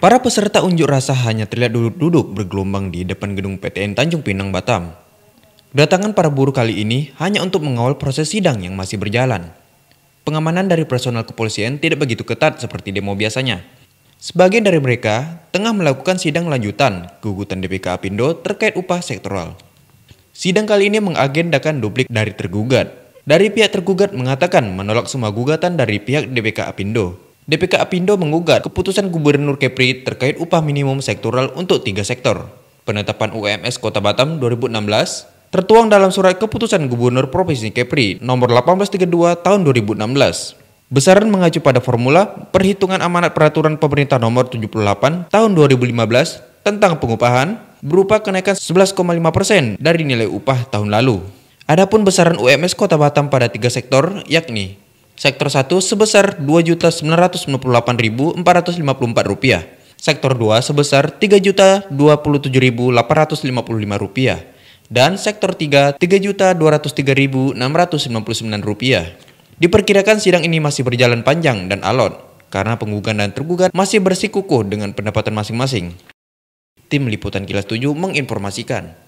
Para peserta unjuk rasa hanya terlihat duduk-duduk bergelombang di depan gedung PTN Tanjung Pinang, Batam. Datangan para buruh kali ini hanya untuk mengawal proses sidang yang masih berjalan. Pengamanan dari personal kepolisian tidak begitu ketat seperti demo biasanya. Sebagian dari mereka tengah melakukan sidang lanjutan gugutan DPK Apindo terkait upah sektoral. Sidang kali ini mengagendakan duplik dari tergugat. Dari pihak tergugat mengatakan menolak semua gugatan dari pihak DPK Apindo DPK Apindo menggugat keputusan Gubernur Kepri terkait upah minimum sektoral untuk tiga sektor. Penetapan UMS Kota Batam 2016 tertuang dalam surat keputusan Gubernur Provinsi Kepri nomor 1832 tahun 2016. Besaran mengacu pada formula perhitungan amanat peraturan pemerintah nomor 78 tahun 2015 tentang pengupahan berupa kenaikan 11,5% dari nilai upah tahun lalu. Adapun besaran UMS Kota Batam pada tiga sektor yakni Sektor 1 sebesar Rp2.998.454. Sektor 2 sebesar Rp3.027.855. Dan sektor 3 Rp3.203.699. Diperkirakan sidang ini masih berjalan panjang dan alot karena penggugat dan tergugat masih bersikukuh dengan pendapatan masing-masing. Tim Liputan Kilas 7 menginformasikan.